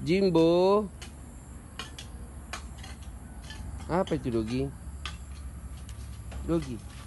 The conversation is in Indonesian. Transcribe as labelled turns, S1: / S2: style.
S1: Jimbo apa itu dogi dogi